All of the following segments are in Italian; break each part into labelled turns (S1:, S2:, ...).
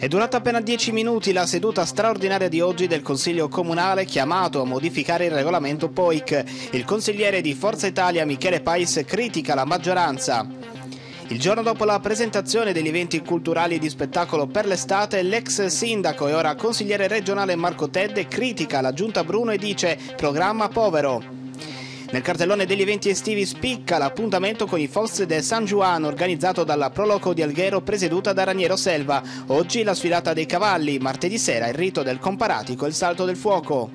S1: È durata appena 10 minuti la seduta straordinaria di oggi del Consiglio Comunale chiamato a modificare il regolamento POIC. Il consigliere di Forza Italia Michele Pais critica la maggioranza. Il giorno dopo la presentazione degli eventi culturali e di spettacolo per l'estate, l'ex sindaco e ora consigliere regionale Marco Tedde critica la giunta Bruno e dice programma povero. Nel cartellone degli eventi estivi spicca l'appuntamento con i Fosse de San Juan organizzato dalla Proloco di Alghero presieduta da Raniero Selva. Oggi la sfilata dei cavalli, martedì sera il rito del comparatico e il salto del fuoco.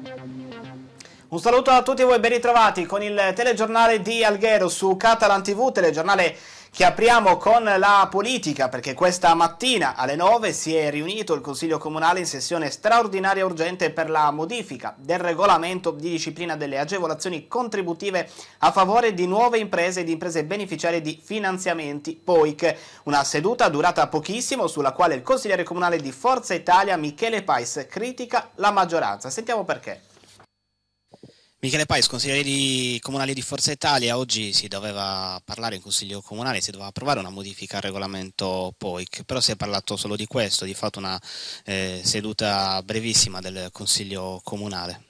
S1: Un saluto a tutti voi ben ritrovati con il telegiornale di Alghero su Catalan TV, telegiornale che apriamo con la politica perché questa mattina alle 9 si è riunito il Consiglio Comunale in sessione straordinaria urgente per la modifica del regolamento di disciplina delle agevolazioni contributive a favore di nuove imprese e di imprese beneficiarie di finanziamenti POIC. Una seduta durata pochissimo sulla quale il consigliere comunale di Forza Italia Michele Pais critica la maggioranza. Sentiamo perché. Michele Pais, consigliere di, comunale di Forza Italia, oggi si doveva parlare in consiglio comunale, si doveva approvare una modifica al regolamento POIC, però si è parlato solo di questo, di fatto una eh, seduta brevissima del consiglio comunale.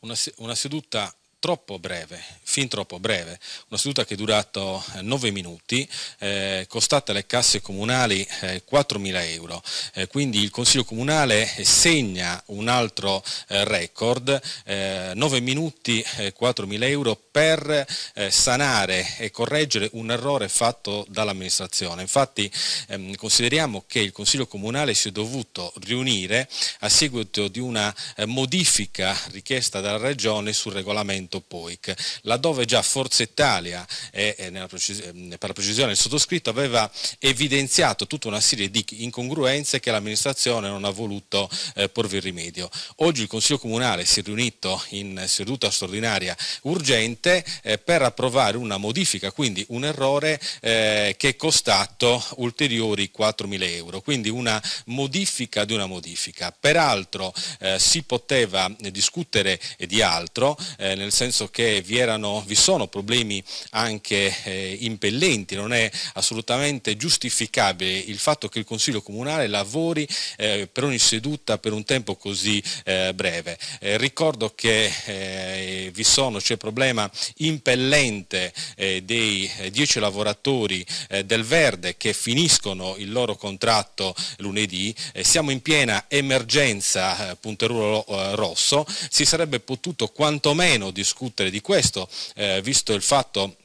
S2: Una, una seduta troppo breve, fin troppo breve, una seduta che è durata 9 eh, minuti, eh, costata alle casse comunali eh, 4.000 euro, eh, quindi il Consiglio Comunale eh, segna un altro eh, record, 9 minuti 4.000 euro per sanare e correggere un errore fatto dall'amministrazione. Infatti ehm, consideriamo che il Consiglio Comunale si è dovuto riunire a seguito di una modifica richiesta dalla Regione sul regolamento Vincenzo Poic, laddove già Forza Italia, e, e precisione, ehm, per la precisione il sottoscritto, aveva evidenziato tutta una serie di incongruenze che l'amministrazione non ha voluto eh, porvi rimedio. Oggi il Consiglio Comunale si è riunito in seduta straordinaria urgente eh, per approvare una modifica, quindi un errore eh, che è costato ulteriori 4.000 euro, quindi una modifica di una modifica. Peraltro eh, si poteva discutere di altro, eh, nel senso che vi, erano, vi sono problemi anche eh, impellenti, non è assolutamente giustificabile il fatto che il Consiglio Comunale lavori eh, per ogni seduta per un tempo così eh, breve. Eh, ricordo che eh, vi sono, c'è il problema impellente eh, dei dieci lavoratori del Verde che finiscono il loro contratto lunedì, siamo in piena emergenza eh, punterolo rosso, si sarebbe potuto quantomeno discutere discutere di questo, eh, visto il fatto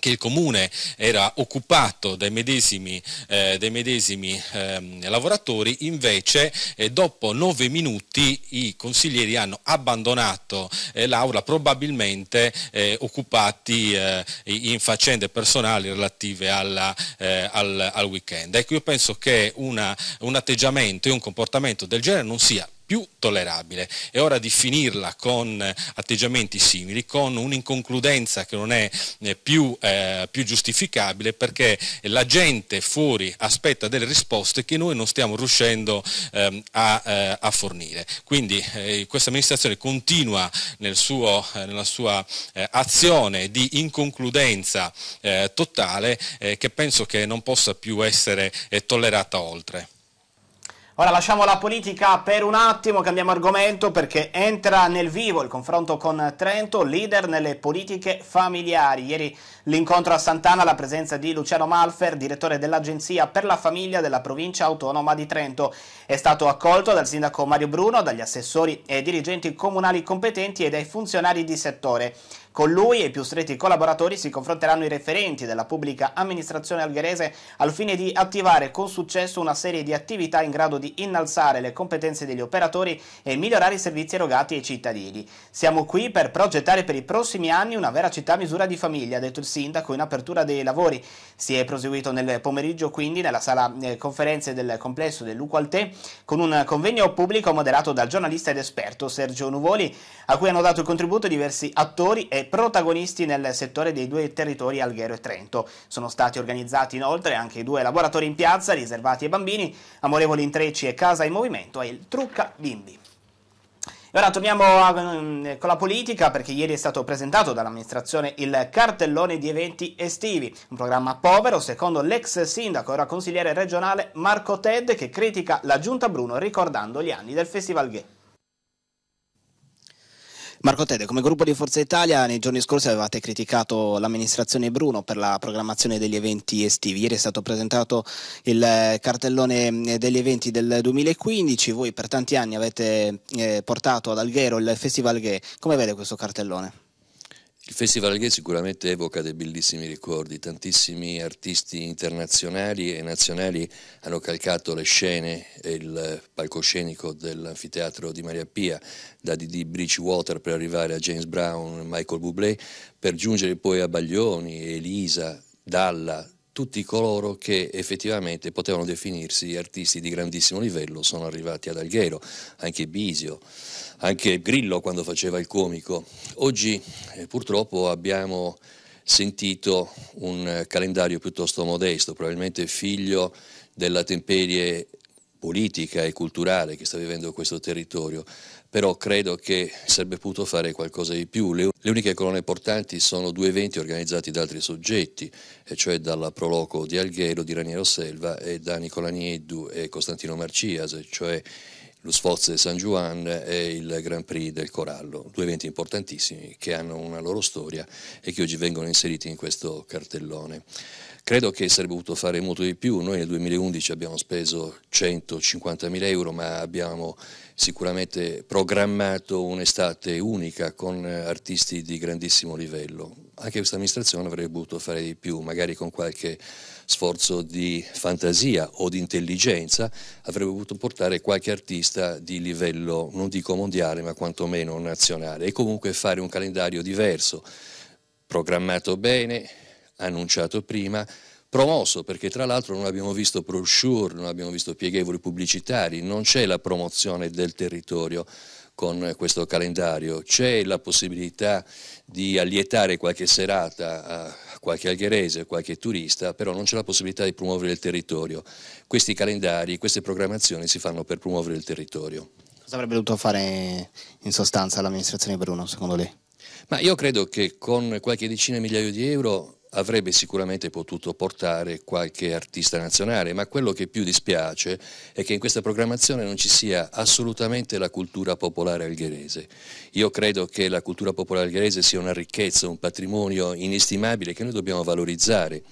S2: che il comune era occupato dai medesimi, eh, dai medesimi eh, lavoratori, invece eh, dopo nove minuti i consiglieri hanno abbandonato eh, l'aula, probabilmente eh, occupati eh, in faccende personali relative alla, al, al, weekend. Ecco, io penso che una, un atteggiamento e un comportamento del genere non sia più tollerabile. È ora di finirla con eh, atteggiamenti simili, con un'inconcludenza che non è eh, più, eh, più giustificabile perché la gente fuori aspetta delle risposte che noi non stiamo riuscendo eh, a, eh, a, fornire. Quindi eh, questa amministrazione continua nel suo, nella sua azione di inconcludenza totale che penso che non possa più essere tollerata oltre.
S1: Ora lasciamo la politica per un attimo, cambiamo argomento perché entra nel vivo il confronto con Trento, leader nelle politiche familiari. Ieri l'incontro a Sant'Anna, la presenza di Luciano Malfer, direttore dell'Agenzia per la Famiglia della provincia autonoma di Trento. È stato accolto dal sindaco Mario Bruno, dagli assessori e dirigenti comunali competenti e dai funzionari di settore. Con lui e i più stretti collaboratori si confronteranno i referenti della pubblica amministrazione algherese al fine di attivare con successo una serie di attività in grado di innalzare le competenze degli operatori e migliorare i servizi erogati ai cittadini. Siamo qui per progettare per i prossimi anni una vera città a misura di famiglia, ha detto il sindaco in apertura dei lavori. Si è proseguito nel pomeriggio quindi nella sala eh, conferenze del complesso dell'Uqualtè con un convegno pubblico moderato dal giornalista ed esperto Sergio Nuvoli a cui hanno dato il contributo diversi attori e protagonisti nel settore dei due territori Alghero e Trento. Sono stati organizzati inoltre anche due laboratori in piazza riservati ai bambini, Amorevoli Intrecci e Casa in Movimento e il Trucca Bimbi. E ora torniamo a, mm, con la politica perché ieri è stato presentato dall'amministrazione il cartellone di eventi estivi, un programma povero secondo l'ex sindaco e ora consigliere regionale Marco Ted che critica la giunta Bruno ricordando gli anni del Festival Gay. Marco Tede, come gruppo di Forza Italia nei giorni scorsi avevate criticato l'amministrazione Bruno per la programmazione degli eventi estivi. Ieri è stato presentato il eh, cartellone eh, degli eventi del 2015, voi per tanti anni avete eh, portato ad Alghero il Festival Gay. Come vede questo cartellone?
S3: Il Festival Gay sicuramente evoca dei bellissimi ricordi, tantissimi artisti internazionali e nazionali hanno calcato le scene e il palcoscenico dell'anfiteatro di Maria Pia, da Didi Bridgewater per arrivare a James Brown, Michael Bublé, per giungere poi a Baglioni, Elisa, Dalla, tutti coloro che effettivamente potevano definirsi artisti di grandissimo livello sono arrivati ad Alghero, anche Bisio, anche Grillo quando faceva il comico. Oggi eh, purtroppo abbiamo sentito un calendario piuttosto modesto, probabilmente figlio della temperie politica e culturale che sta vivendo questo territorio, però credo che sarebbe potuto fare qualcosa di più. Le, le, uniche colonne portanti sono due eventi organizzati da altri soggetti, e cioè dalla Proloco di Alghero, di Raniero Selva e da Nicola Nieddu e Costantino Marcias, cioè lo Sforzo di San Juan e il Grand Prix del Corallo, due eventi importantissimi che hanno una loro storia e che oggi vengono inseriti in questo cartellone. Credo che sarebbe potuto fare molto di più, noi nel 2011 abbiamo speso 150 mila euro ma abbiamo sicuramente programmato un'estate unica con artisti di grandissimo livello. Anche questa amministrazione avrebbe potuto fare di più, magari con qualche sforzo di fantasia o di intelligenza avrebbe potuto portare qualche artista di livello, non dico mondiale, ma quantomeno nazionale e comunque fare un calendario diverso, programmato bene, annunciato prima, promosso perché tra l'altro non abbiamo visto brochure, non abbiamo visto pieghevoli pubblicitari, non c'è la promozione del territorio con questo calendario, c'è la possibilità di allietare qualche serata a qualche algherese, a qualche turista, però non c'è la possibilità di promuovere il territorio. Questi calendari, queste programmazioni si fanno per promuovere il territorio.
S1: Cosa avrebbe dovuto fare in sostanza l'amministrazione Bruno, secondo lei?
S3: Ma io credo che con qualche decina di migliaia di euro avrebbe sicuramente potuto portare qualche artista nazionale, ma quello che più dispiace è che in questa programmazione non ci sia assolutamente la cultura popolare algherese. Io credo che la cultura popolare algherese sia una ricchezza, un patrimonio inestimabile che noi dobbiamo valorizzare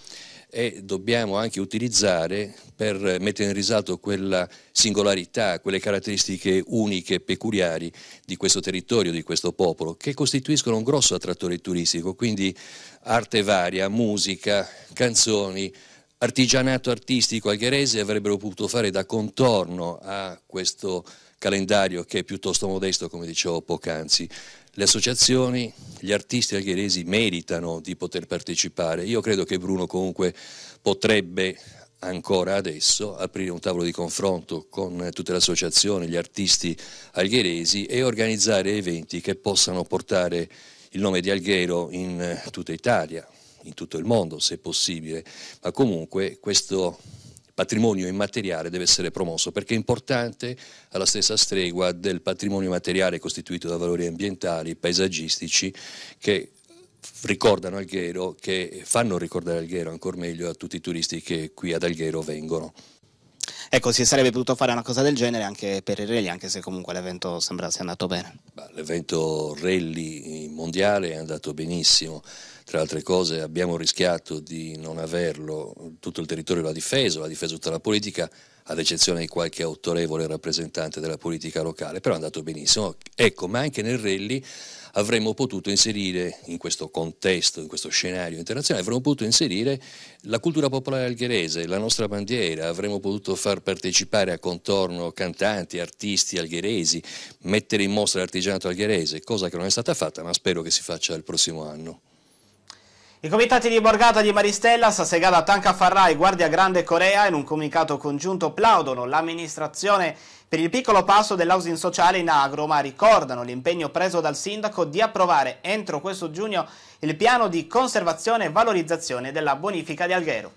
S3: e dobbiamo anche utilizzare per mettere in risalto quella singolarità, quelle caratteristiche uniche, e peculiari di questo territorio, di questo popolo, che costituiscono un grosso attrattore turistico, quindi arte varia, musica, canzoni, artigianato artistico algherese avrebbero potuto fare da contorno a questo calendario che è piuttosto modesto, come dicevo poc'anzi le associazioni, gli artisti alghieresi meritano di poter partecipare. Io credo che Bruno comunque potrebbe ancora adesso aprire un tavolo di confronto con tutte le associazioni, gli artisti alghieresi e organizzare eventi che possano portare il nome di Alghero in tutta Italia, in tutto il mondo se possibile, ma comunque questo patrimonio immateriale deve essere promosso perché è importante alla stessa stregua del patrimonio materiale costituito da valori ambientali, paesaggistici, che ricordano Alghero, che fanno ricordare Alghero ancora meglio a tutti i turisti che qui ad Alghero vengono. Ecco,
S1: si sarebbe potuto fare una cosa del genere anche
S3: per il Rally, anche se comunque l'evento sembra sia andato bene. L'evento Rally mondiale è andato benissimo. Tra le altre cose abbiamo rischiato di non averlo, tutto il territorio l'ha difeso, l'ha difeso tutta la politica, ad eccezione di qualche autorevole rappresentante della politica locale, però è andato benissimo. Ecco, ma anche nel rally avremmo potuto inserire in questo contesto, in questo scenario internazionale, avremmo potuto inserire la cultura popolare algherese, la nostra bandiera, avremmo potuto far partecipare a contorno cantanti, artisti algheresi, mettere in mostra l'artigianato algherese, cosa che non è stata fatta, ma spero che si faccia il prossimo anno. I comitati di
S1: Borgata di Maristella, Sasegada Tanca Farrai, Guardia Grande Corea in un comunicato congiunto plaudono l'amministrazione per il piccolo passo dell'housing sociale in agro, ma ricordano l'impegno preso dal sindaco di approvare entro questo giugno il piano di conservazione e valorizzazione della bonifica di Alghero.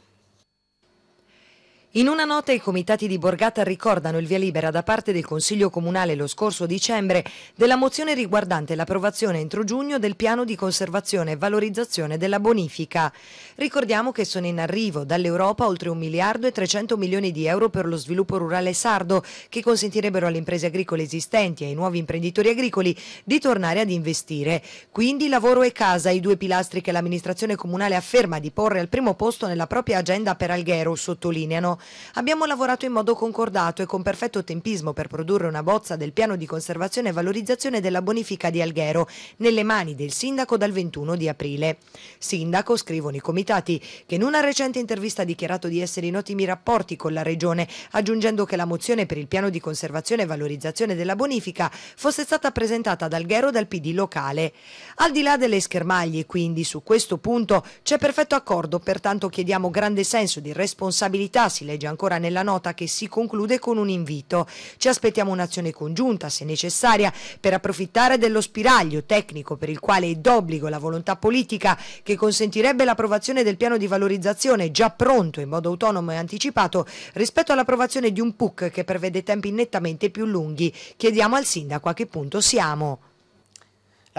S4: In una nota i comitati di Borgata ricordano il via libera da parte del Consiglio Comunale lo scorso dicembre della mozione riguardante l'approvazione entro giugno del piano di conservazione e valorizzazione della bonifica. Ricordiamo che sono in arrivo dall'Europa oltre 1 miliardo e 300 milioni di euro per lo sviluppo rurale sardo che consentirebbero alle imprese agricole esistenti e ai nuovi imprenditori agricoli di tornare ad investire. Quindi lavoro e casa, i due pilastri che l'amministrazione comunale afferma di porre al primo posto nella propria agenda per Alghero, sottolineano. Abbiamo lavorato in modo concordato e con perfetto tempismo per produrre una bozza del piano di conservazione e valorizzazione della bonifica di Alghero, nelle mani del sindaco dal 21 di aprile. Sindaco, scrivono i comitati, che in una recente intervista ha dichiarato di essere in ottimi rapporti con la regione, aggiungendo che la mozione per il piano di conservazione e valorizzazione della bonifica fosse stata presentata ad Alghero dal PD locale. Al di là delle schermaglie, quindi, su questo punto c'è perfetto accordo, pertanto chiediamo grande senso di responsabilità, silenzio legge ancora nella nota che si conclude con un invito. Ci aspettiamo un'azione congiunta, se necessaria, per approfittare dello spiraglio tecnico per il quale è d'obbligo la volontà politica che consentirebbe l'approvazione del piano di valorizzazione già pronto in modo autonomo e anticipato rispetto all'approvazione di un PUC che prevede tempi nettamente più lunghi. Chiediamo al sindaco a che punto siamo.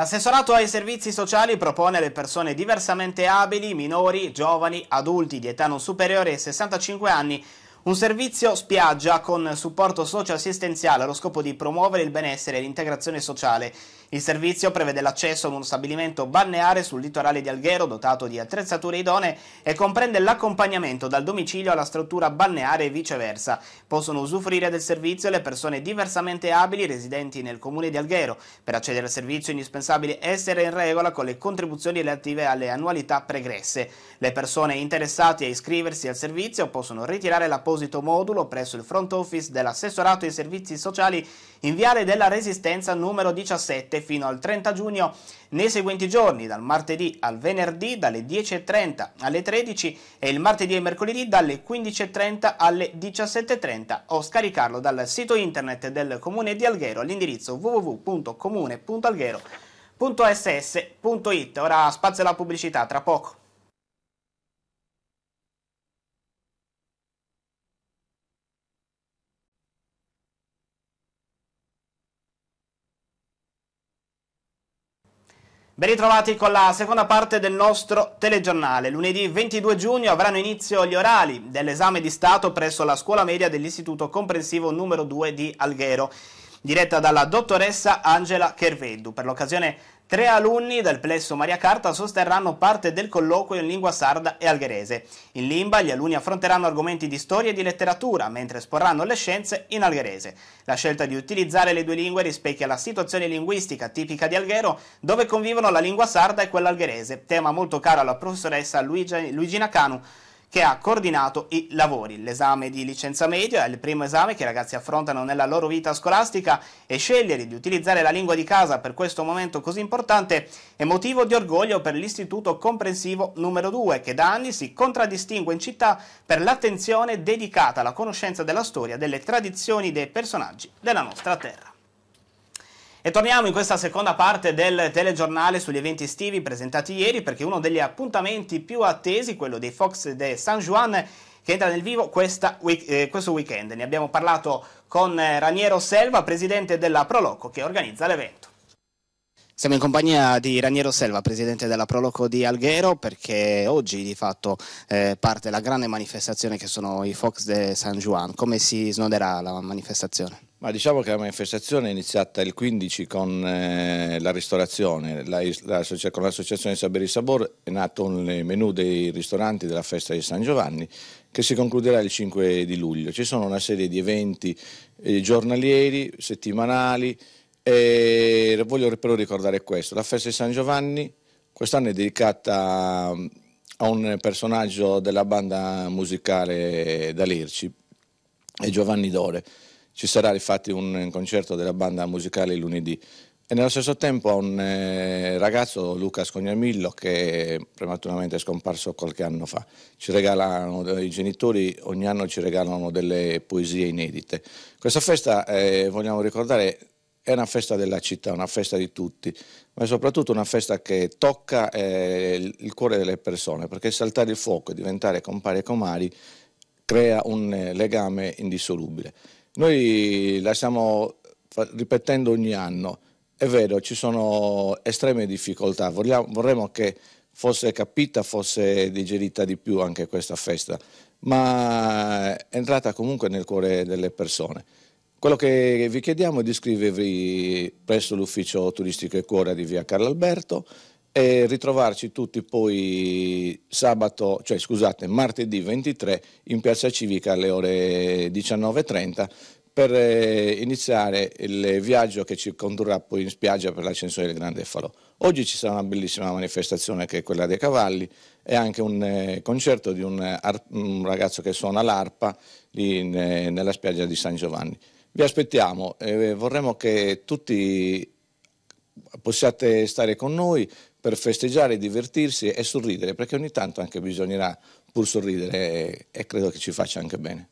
S1: L'assessorato ai servizi sociali propone alle persone diversamente abili, minori, giovani, adulti di età non superiore ai 65 anni un servizio spiaggia con supporto socio-assistenziale allo scopo di promuovere il benessere e l'integrazione sociale. Il servizio prevede l'accesso ad uno stabilimento balneare sul litorale di Alghero dotato di attrezzature idonee e comprende l'accompagnamento dal domicilio alla struttura balneare e viceversa. Possono usufruire del servizio le persone diversamente abili residenti nel comune di Alghero. Per accedere al servizio è indispensabile essere in regola con le contribuzioni relative alle annualità pregresse. Le persone interessate a iscriversi al servizio possono ritirare la apposito modulo presso il front office dell'assessorato ai servizi sociali in Viale della Resistenza numero 17 fino al 30 giugno. Nei seguenti giorni, dal martedì al venerdì dalle 10.30 alle 13 e il martedì e mercoledì dalle 15.30 alle 17.30 o scaricarlo dal sito internet del Comune di Alghero all'indirizzo www.comune.alghero.ss.it. Ora spazio alla pubblicità, tra poco. Ben ritrovati con la seconda parte del nostro telegiornale. Lunedì 22 giugno avranno inizio gli orali dell'esame di Stato presso la scuola media dell'Istituto Comprensivo numero 2 di Alghero, diretta dalla dottoressa Angela Cherveddu. Per l'occasione Tre alunni del plesso Maria Carta sosterranno parte del colloquio in lingua sarda e algherese. In Limba gli alunni affronteranno argomenti di storia e di letteratura, mentre esporranno le scienze in algherese. La scelta di utilizzare le due lingue rispecchia la situazione linguistica tipica di Alghero, dove convivono la lingua sarda e quella algherese, tema molto caro alla professoressa Luigi, Luigina Canu che ha coordinato i lavori. L'esame di licenza media è il primo esame che i ragazzi affrontano nella loro vita scolastica e scegliere di utilizzare la lingua di casa per questo momento così importante è motivo di orgoglio per l'istituto comprensivo numero 2 che da anni si contraddistingue in città per l'attenzione dedicata alla conoscenza della storia, delle tradizioni dei personaggi della nostra terra. E torniamo in questa seconda parte del telegiornale sugli eventi estivi presentati ieri perché uno degli appuntamenti più attesi, quello dei Fox de San Juan, che entra nel vivo questa, eh, questo weekend. Ne abbiamo parlato con eh, Raniero Selva, presidente della Proloco, che organizza l'evento. Siamo in compagnia di Raniero Selva, presidente della Proloco di Alghero, perché oggi di fatto eh, parte la grande manifestazione che sono i Fox de San Juan. Come si snoderà la manifestazione?
S5: Ma diciamo che la manifestazione è iniziata il 15 con eh, la ristorazione, la, la, con l'associazione Saberi Sabor è nato un menù dei ristoranti della festa di San Giovanni che si concluderà il 5 di luglio. Ci sono una serie di eventi eh, giornalieri, settimanali, e voglio però ricordare questo, la festa di San Giovanni quest'anno è dedicata mm, a un personaggio della banda musicale Dalirci, è Giovanni Dore. Ci sarà infatti un concerto della banda musicale lunedì e nello stesso tempo a un eh, ragazzo, Luca Scognamillo, che prematuramente è scomparso qualche anno fa. Regalano, I genitori ogni anno ci regalano delle poesie inedite. Questa festa, eh, vogliamo ricordare, è una festa della città, una festa di tutti, ma è soprattutto una festa che tocca eh, il cuore delle persone, perché saltare il fuoco e diventare compari e comari crea un eh, legame indissolubile. Noi la stiamo ripetendo ogni anno, è vero, ci sono estreme difficoltà, Vogliamo, vorremmo che fosse capita, fosse digerita di più anche questa festa, ma è entrata comunque nel cuore delle persone. Quello che vi chiediamo è di iscrivervi presso l'ufficio turistico e cuore di via Carlo Alberto e ritrovarci tutti poi sabato, cioè scusate, martedì 23 in Piazza Civica alle ore 19.30 per eh, iniziare il viaggio che ci condurrà poi in spiaggia per l'ascensore del Grande Falò. Oggi ci sarà una bellissima manifestazione che è quella dei cavalli e anche un eh, concerto di un, eh, un ragazzo che suona l'arpa nella spiaggia di San Giovanni. Vi aspettiamo e eh, vorremmo che tutti possiate stare con noi per festeggiare, divertirsi e sorridere, perché ogni tanto anche bisognerà pur sorridere e credo che ci faccia anche bene.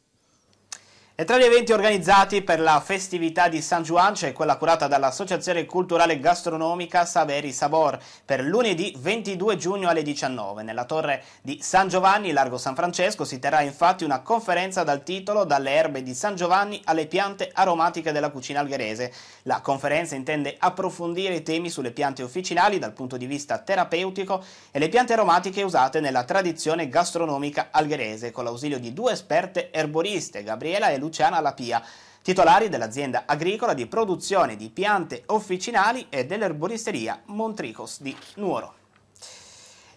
S1: E tra gli eventi organizzati per la festività di San Juan c'è quella curata dall'Associazione Culturale Gastronomica Saveri Sabor per lunedì 22 giugno alle 19. Nella torre di San Giovanni, largo San Francesco, si terrà infatti una conferenza dal titolo Dalle erbe di San Giovanni alle piante aromatiche della cucina algherese. La conferenza intende approfondire i temi sulle piante officinali dal punto di vista terapeutico e le piante aromatiche usate nella tradizione gastronomica algherese con l'ausilio di due esperte erboriste, Gabriela e Lucia Luciana Lapia, titolari dell'azienda agricola di produzione di piante officinali e dell'erboristeria Montricos di Nuoro.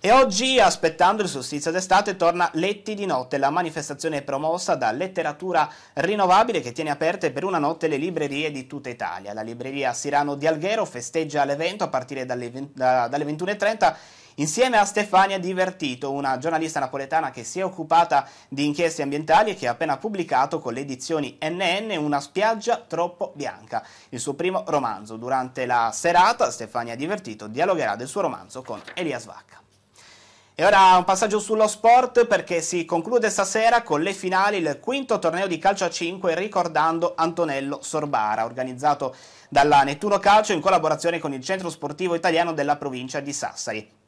S1: E oggi, aspettando il solstizio d'estate, torna Letti di Notte, la manifestazione promossa da Letteratura Rinnovabile che tiene aperte per una notte le librerie di tutta Italia. La libreria Sirano di Alghero festeggia l'evento a partire dalle, dalle 21.30 Insieme a Stefania Divertito, una giornalista napoletana che si è occupata di inchieste ambientali e che ha appena pubblicato con le edizioni NN Una spiaggia troppo bianca, il suo primo romanzo. Durante la serata Stefania Divertito dialogherà del suo romanzo con Elias Vacca. E ora un passaggio sullo sport perché si conclude stasera con le finali il quinto torneo di calcio a 5 ricordando Antonello Sorbara organizzato dalla Nettuno Calcio in collaborazione con il Centro Sportivo Italiano della provincia di Sassari.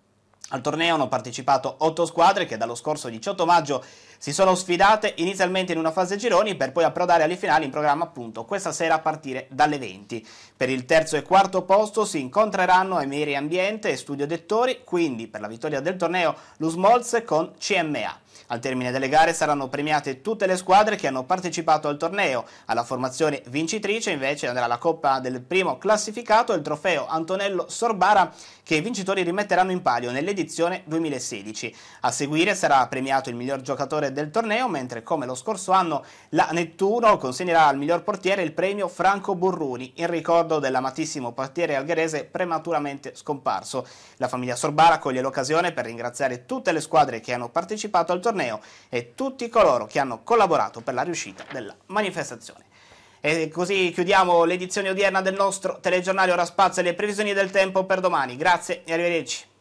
S1: Al torneo hanno partecipato otto squadre che dallo scorso 18 maggio si sono sfidate inizialmente in una fase gironi per poi approdare alle finali in programma appunto questa sera a partire dalle 20. Per il terzo e quarto posto si incontreranno Emiri Ambiente e Studio Dettori, quindi per la vittoria del torneo Luz Molz con CMA. Al termine delle gare saranno premiate tutte le squadre che hanno partecipato al torneo. Alla formazione vincitrice invece andrà la Coppa del primo classificato e il trofeo Antonello Sorbara che i vincitori rimetteranno in palio nell'edizione 2016. A seguire sarà premiato il miglior giocatore del torneo, mentre come lo scorso anno la Nettuno consegnerà al miglior portiere il premio Franco Burruni, in ricordo dell'amatissimo portiere algherese prematuramente scomparso. La famiglia Sorbara coglie l'occasione per ringraziare tutte le squadre che hanno partecipato al torneo torneo e tutti coloro che hanno collaborato per la riuscita della manifestazione. E così chiudiamo l'edizione odierna del nostro telegiornale Ora Spazio e le previsioni del tempo per domani. Grazie e arrivederci.